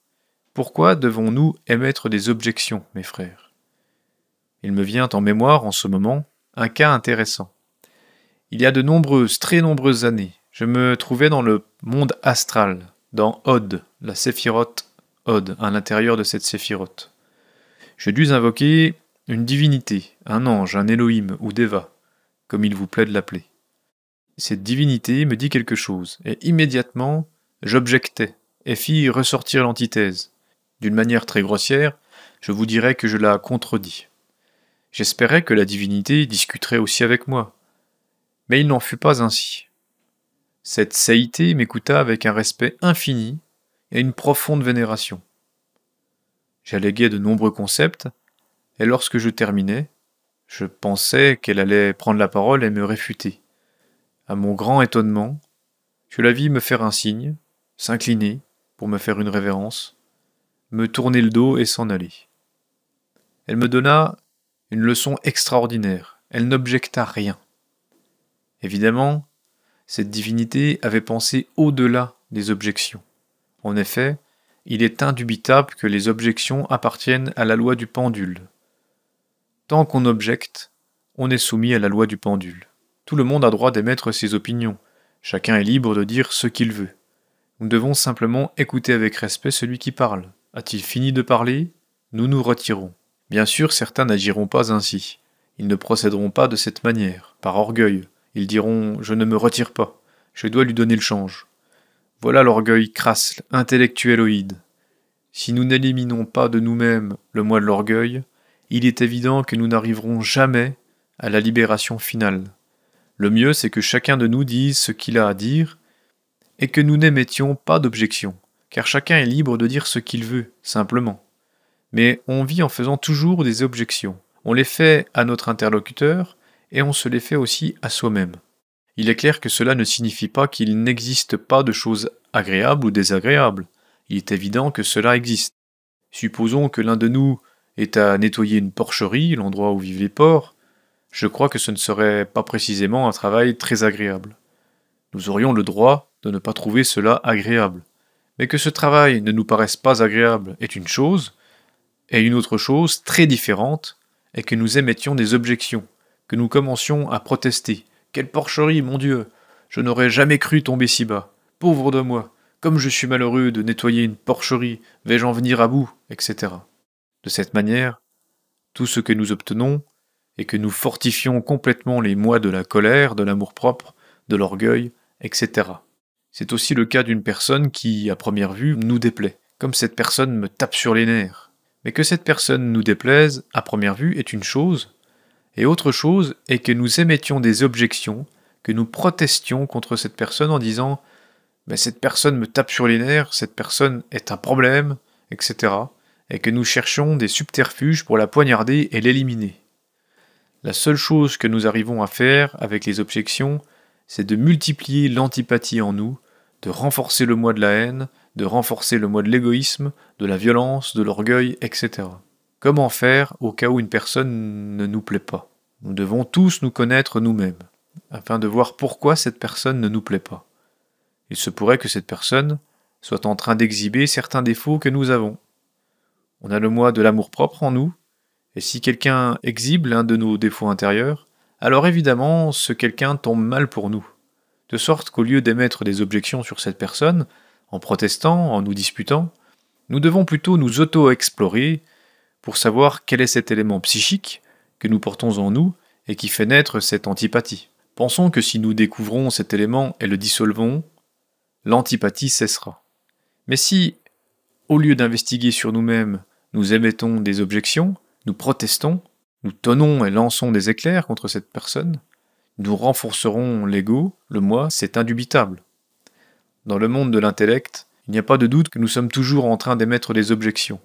Pourquoi devons-nous émettre des objections, mes frères Il me vient en mémoire en ce moment un cas intéressant. Il y a de nombreuses, très nombreuses années, je me trouvais dans le monde astral, dans Od, la séphirote Od, à l'intérieur de cette séphirote. Je dus invoquer une divinité, un ange, un Elohim ou Deva, comme il vous plaît de l'appeler. Cette divinité me dit quelque chose, et immédiatement j'objectais et fis ressortir l'antithèse. D'une manière très grossière, je vous dirais que je la contredis. J'espérais que la divinité discuterait aussi avec moi. Mais il n'en fut pas ainsi. Cette saïté m'écouta avec un respect infini et une profonde vénération. J'alléguais de nombreux concepts, et lorsque je terminais, je pensais qu'elle allait prendre la parole et me réfuter. À mon grand étonnement, je la vis me faire un signe, s'incliner pour me faire une révérence, me tourner le dos et s'en aller. Elle me donna une leçon extraordinaire. Elle n'objecta rien. Évidemment, cette divinité avait pensé au-delà des objections. En effet, il est indubitable que les objections appartiennent à la loi du pendule. Tant qu'on objecte, on est soumis à la loi du pendule. Tout le monde a droit d'émettre ses opinions, chacun est libre de dire ce qu'il veut. Nous devons simplement écouter avec respect celui qui parle. A-t-il fini de parler Nous nous retirons. Bien sûr, certains n'agiront pas ainsi. Ils ne procéderont pas de cette manière, par orgueil, ils diront Je ne me retire pas, je dois lui donner le change. Voilà l'orgueil crasse, intellectueloïde. Si nous n'éliminons pas de nous-mêmes le moi de l'orgueil, il est évident que nous n'arriverons jamais à la libération finale. Le mieux, c'est que chacun de nous dise ce qu'il a à dire et que nous n'émettions pas d'objection, car chacun est libre de dire ce qu'il veut, simplement. Mais on vit en faisant toujours des objections. On les fait à notre interlocuteur, et on se les fait aussi à soi-même. Il est clair que cela ne signifie pas qu'il n'existe pas de choses agréables ou désagréables. Il est évident que cela existe. Supposons que l'un de nous est à nettoyer une porcherie, l'endroit où vivent les porcs, je crois que ce ne serait pas précisément un travail très agréable. Nous aurions le droit de ne pas trouver cela agréable. Mais que ce travail ne nous paraisse pas agréable est une chose, et une autre chose très différente est que nous émettions des objections que nous commencions à protester. Quelle porcherie, mon Dieu Je n'aurais jamais cru tomber si bas. Pauvre de moi Comme je suis malheureux de nettoyer une porcherie, vais-je en venir à bout etc. De cette manière, tout ce que nous obtenons est que nous fortifions complètement les mois de la colère, de l'amour-propre, de l'orgueil, etc. C'est aussi le cas d'une personne qui, à première vue, nous déplaît, comme cette personne me tape sur les nerfs. Mais que cette personne nous déplaise, à première vue, est une chose, et autre chose est que nous émettions des objections, que nous protestions contre cette personne en disant Mais ben, cette personne me tape sur les nerfs, cette personne est un problème, etc. et que nous cherchions des subterfuges pour la poignarder et l'éliminer. La seule chose que nous arrivons à faire avec les objections, c'est de multiplier l'antipathie en nous, de renforcer le moi de la haine, de renforcer le moi de l'égoïsme, de la violence, de l'orgueil, etc. Comment faire au cas où une personne ne nous plaît pas Nous devons tous nous connaître nous-mêmes, afin de voir pourquoi cette personne ne nous plaît pas. Il se pourrait que cette personne soit en train d'exhiber certains défauts que nous avons. On a le moi de l'amour-propre en nous, et si quelqu'un exhibe l'un de nos défauts intérieurs, alors évidemment ce quelqu'un tombe mal pour nous. De sorte qu'au lieu d'émettre des objections sur cette personne, en protestant, en nous disputant, nous devons plutôt nous auto-explorer pour savoir quel est cet élément psychique que nous portons en nous et qui fait naître cette antipathie. Pensons que si nous découvrons cet élément et le dissolvons, l'antipathie cessera. Mais si, au lieu d'investiguer sur nous-mêmes, nous émettons des objections, nous protestons, nous tonnons et lançons des éclairs contre cette personne, nous renforcerons l'ego, le moi, c'est indubitable. Dans le monde de l'intellect, il n'y a pas de doute que nous sommes toujours en train d'émettre des objections.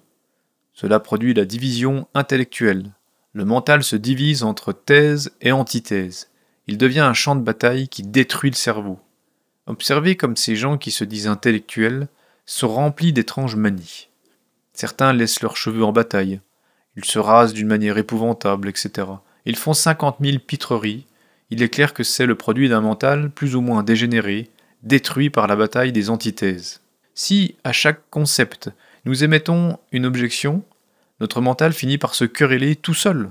Cela produit la division intellectuelle. Le mental se divise entre thèse et antithèse. Il devient un champ de bataille qui détruit le cerveau. Observez comme ces gens qui se disent intellectuels sont remplis d'étranges manies. Certains laissent leurs cheveux en bataille. Ils se rasent d'une manière épouvantable, etc. Ils font cinquante mille pitreries. Il est clair que c'est le produit d'un mental plus ou moins dégénéré, détruit par la bataille des antithèses. Si, à chaque concept, nous émettons une objection, notre mental finit par se quereller tout seul.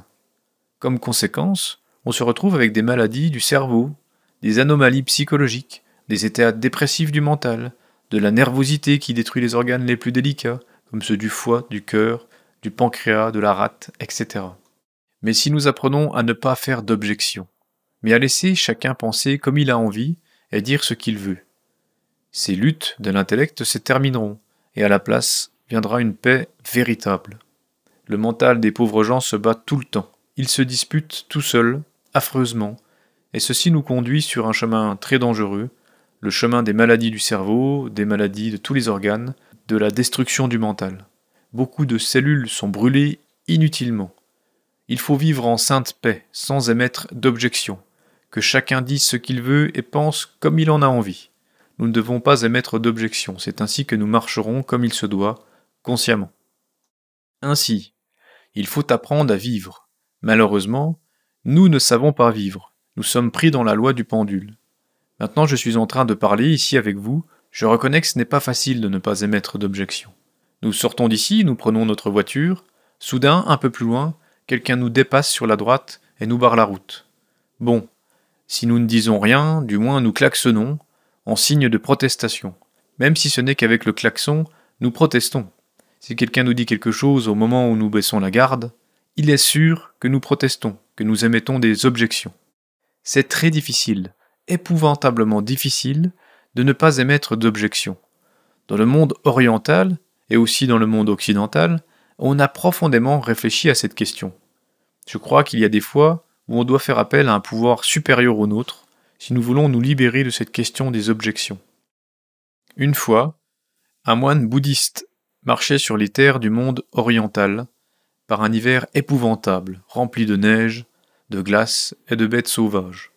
Comme conséquence, on se retrouve avec des maladies du cerveau, des anomalies psychologiques, des états dépressifs du mental, de la nervosité qui détruit les organes les plus délicats, comme ceux du foie, du cœur, du pancréas, de la rate, etc. Mais si nous apprenons à ne pas faire d'objection, mais à laisser chacun penser comme il a envie et dire ce qu'il veut, ces luttes de l'intellect se termineront, et à la place, viendra une paix véritable. Le mental des pauvres gens se bat tout le temps. Ils se disputent tout seuls, affreusement, et ceci nous conduit sur un chemin très dangereux, le chemin des maladies du cerveau, des maladies de tous les organes, de la destruction du mental. Beaucoup de cellules sont brûlées inutilement. Il faut vivre en sainte paix, sans émettre d'objection, que chacun dise ce qu'il veut et pense comme il en a envie. Nous ne devons pas émettre d'objection, c'est ainsi que nous marcherons comme il se doit, consciemment. Ainsi, il faut apprendre à vivre. Malheureusement, nous ne savons pas vivre. Nous sommes pris dans la loi du pendule. Maintenant, je suis en train de parler ici avec vous. Je reconnais que ce n'est pas facile de ne pas émettre d'objection. Nous sortons d'ici, nous prenons notre voiture. Soudain, un peu plus loin, quelqu'un nous dépasse sur la droite et nous barre la route. Bon, si nous ne disons rien, du moins nous klaxonnons, en signe de protestation. Même si ce n'est qu'avec le klaxon, nous protestons. Si quelqu'un nous dit quelque chose au moment où nous baissons la garde, il est sûr que nous protestons, que nous émettons des objections. C'est très difficile, épouvantablement difficile, de ne pas émettre d'objections. Dans le monde oriental, et aussi dans le monde occidental, on a profondément réfléchi à cette question. Je crois qu'il y a des fois où on doit faire appel à un pouvoir supérieur au nôtre si nous voulons nous libérer de cette question des objections. Une fois, un moine bouddhiste marchait sur les terres du monde oriental par un hiver épouvantable, rempli de neige, de glace et de bêtes sauvages.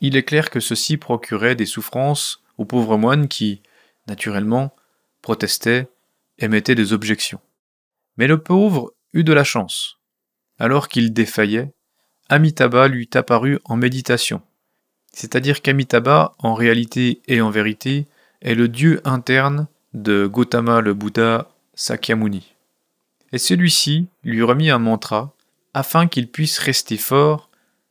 Il est clair que ceci procurait des souffrances aux pauvres moines qui, naturellement, protestaient, mettaient des objections. Mais le pauvre eut de la chance. Alors qu'il défaillait, Amitabha lui apparut en méditation. C'est-à-dire qu'Amitabha, en réalité et en vérité, est le Dieu interne de Gautama le Bouddha Sakyamuni. Et celui-ci lui remit un mantra afin qu'il puisse rester fort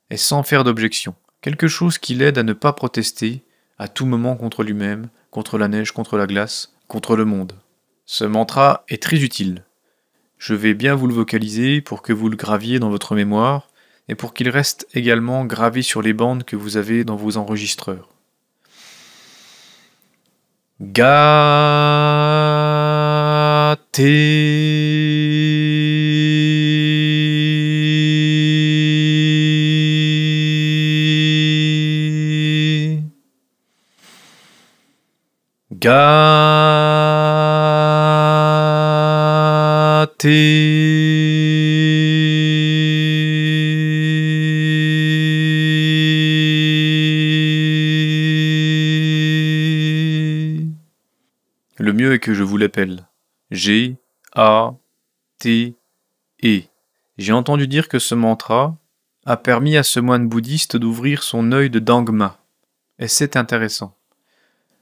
et sans faire d'objection, quelque chose qui l'aide à ne pas protester à tout moment contre lui-même, contre la neige, contre la glace, contre le monde. Ce mantra est très utile. Je vais bien vous le vocaliser pour que vous le graviez dans votre mémoire et pour qu'il reste également gravé sur les bandes que vous avez dans vos enregistreurs. Gati Gati et que je vous l'appelle. G, A, T, E. J'ai entendu dire que ce mantra a permis à ce moine bouddhiste d'ouvrir son œil de Dangma. Et c'est intéressant.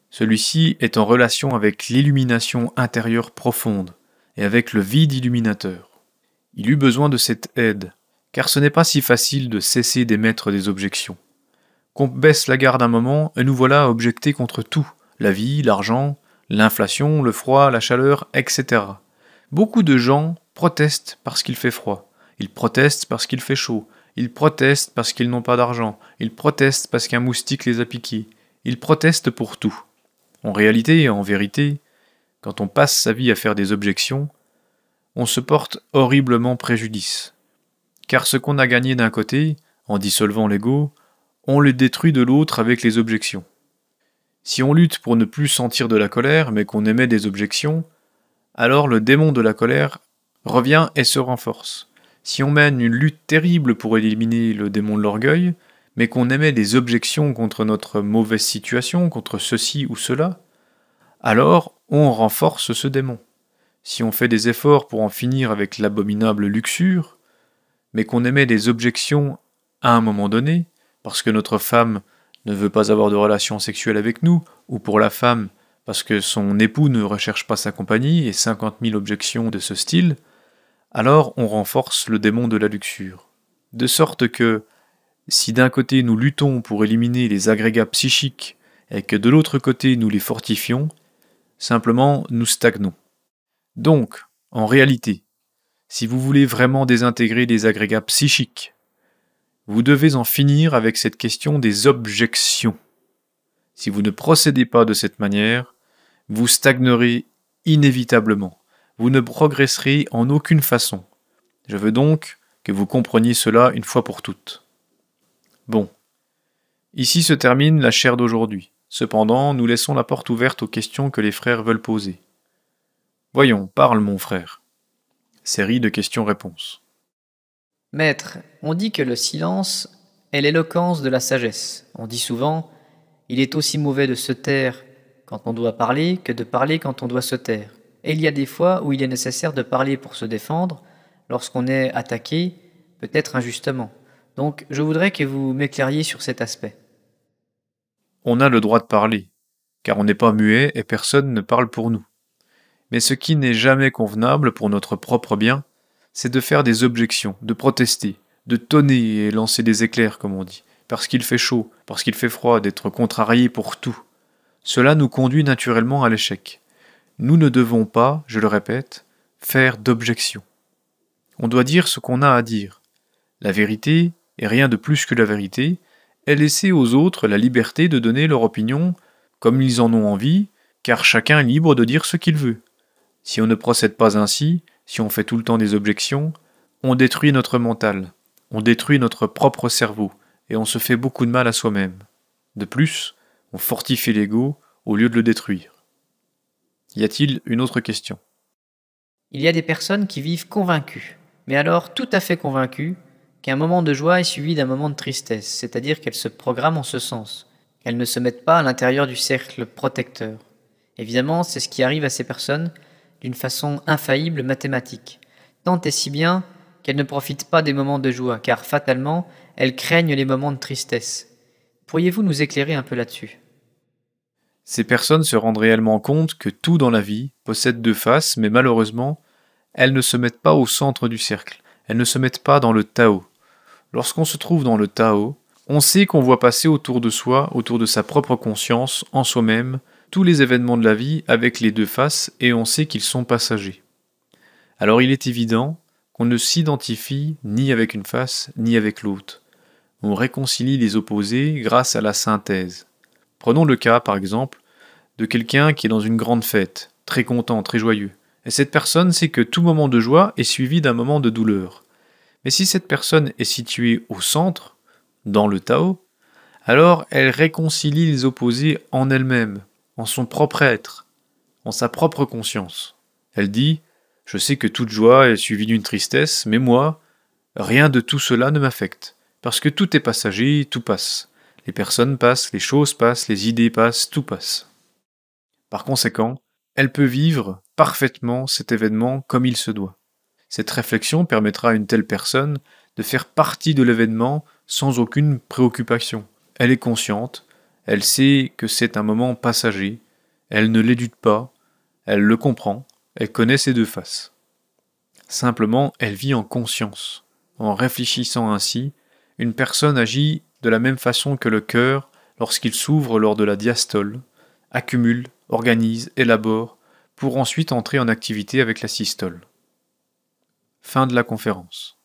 Celui-ci est en relation avec l'illumination intérieure profonde et avec le vide illuminateur. Il eut besoin de cette aide, car ce n'est pas si facile de cesser d'émettre des objections. Qu'on baisse la garde un moment, et nous voilà à objecter contre tout, la vie, l'argent, L'inflation, le froid, la chaleur, etc. Beaucoup de gens protestent parce qu'il fait froid. Ils protestent parce qu'il fait chaud. Ils protestent parce qu'ils n'ont pas d'argent. Ils protestent parce qu'un moustique les a piqués. Ils protestent pour tout. En réalité, et en vérité, quand on passe sa vie à faire des objections, on se porte horriblement préjudice. Car ce qu'on a gagné d'un côté, en dissolvant l'ego, on le détruit de l'autre avec les objections. Si on lutte pour ne plus sentir de la colère, mais qu'on émet des objections, alors le démon de la colère revient et se renforce. Si on mène une lutte terrible pour éliminer le démon de l'orgueil, mais qu'on émet des objections contre notre mauvaise situation, contre ceci ou cela, alors on renforce ce démon. Si on fait des efforts pour en finir avec l'abominable luxure, mais qu'on émet des objections à un moment donné, parce que notre femme ne veut pas avoir de relation sexuelle avec nous, ou pour la femme, parce que son époux ne recherche pas sa compagnie, et 50 000 objections de ce style, alors on renforce le démon de la luxure. De sorte que, si d'un côté nous luttons pour éliminer les agrégats psychiques, et que de l'autre côté nous les fortifions, simplement nous stagnons. Donc, en réalité, si vous voulez vraiment désintégrer les agrégats psychiques, vous devez en finir avec cette question des objections. Si vous ne procédez pas de cette manière, vous stagnerez inévitablement, vous ne progresserez en aucune façon. Je veux donc que vous compreniez cela une fois pour toutes. Bon. Ici se termine la chaire d'aujourd'hui. Cependant, nous laissons la porte ouverte aux questions que les frères veulent poser. Voyons, parle mon frère. Série de questions-réponses. Maître, on dit que le silence est l'éloquence de la sagesse. On dit souvent Il est aussi mauvais de se taire quand on doit parler que de parler quand on doit se taire. Et il y a des fois où il est nécessaire de parler pour se défendre, lorsqu'on est attaqué, peut-être injustement. Donc je voudrais que vous m'éclairiez sur cet aspect. On a le droit de parler, car on n'est pas muet et personne ne parle pour nous. Mais ce qui n'est jamais convenable pour notre propre bien, c'est de faire des objections, de protester, de tonner et lancer des éclairs, comme on dit, parce qu'il fait chaud, parce qu'il fait froid, d'être contrarié pour tout. Cela nous conduit naturellement à l'échec. Nous ne devons pas, je le répète, faire d'objections. On doit dire ce qu'on a à dire. La vérité, et rien de plus que la vérité, est laisser aux autres la liberté de donner leur opinion comme ils en ont envie, car chacun est libre de dire ce qu'il veut. Si on ne procède pas ainsi, si on fait tout le temps des objections, on détruit notre mental, on détruit notre propre cerveau, et on se fait beaucoup de mal à soi-même. De plus, on fortifie l'ego au lieu de le détruire. Y a-t-il une autre question Il y a des personnes qui vivent convaincues, mais alors tout à fait convaincues, qu'un moment de joie est suivi d'un moment de tristesse, c'est-à-dire qu'elles se programment en ce sens, qu'elles ne se mettent pas à l'intérieur du cercle protecteur. Évidemment, c'est ce qui arrive à ces personnes d'une façon infaillible mathématique, tant et si bien qu'elles ne profitent pas des moments de joie, car fatalement, elles craignent les moments de tristesse. Pourriez-vous nous éclairer un peu là-dessus Ces personnes se rendent réellement compte que tout dans la vie possède deux faces, mais malheureusement, elles ne se mettent pas au centre du cercle, elles ne se mettent pas dans le Tao. Lorsqu'on se trouve dans le Tao, on sait qu'on voit passer autour de soi, autour de sa propre conscience, en soi-même, tous les événements de la vie avec les deux faces et on sait qu'ils sont passagers. Alors il est évident qu'on ne s'identifie ni avec une face ni avec l'autre. On réconcilie les opposés grâce à la synthèse. Prenons le cas, par exemple, de quelqu'un qui est dans une grande fête, très content, très joyeux. Et cette personne sait que tout moment de joie est suivi d'un moment de douleur. Mais si cette personne est située au centre, dans le Tao, alors elle réconcilie les opposés en elle-même, son propre être, en sa propre conscience. Elle dit Je sais que toute joie est suivie d'une tristesse, mais moi, rien de tout cela ne m'affecte, parce que tout est passager, tout passe. Les personnes passent, les choses passent, les idées passent, tout passe. Par conséquent, elle peut vivre parfaitement cet événement comme il se doit. Cette réflexion permettra à une telle personne de faire partie de l'événement sans aucune préoccupation. Elle est consciente, elle sait que c'est un moment passager, elle ne l'éduque pas, elle le comprend, elle connaît ses deux faces. Simplement, elle vit en conscience. En réfléchissant ainsi, une personne agit de la même façon que le cœur lorsqu'il s'ouvre lors de la diastole, accumule, organise, élabore, pour ensuite entrer en activité avec la systole. Fin de la conférence.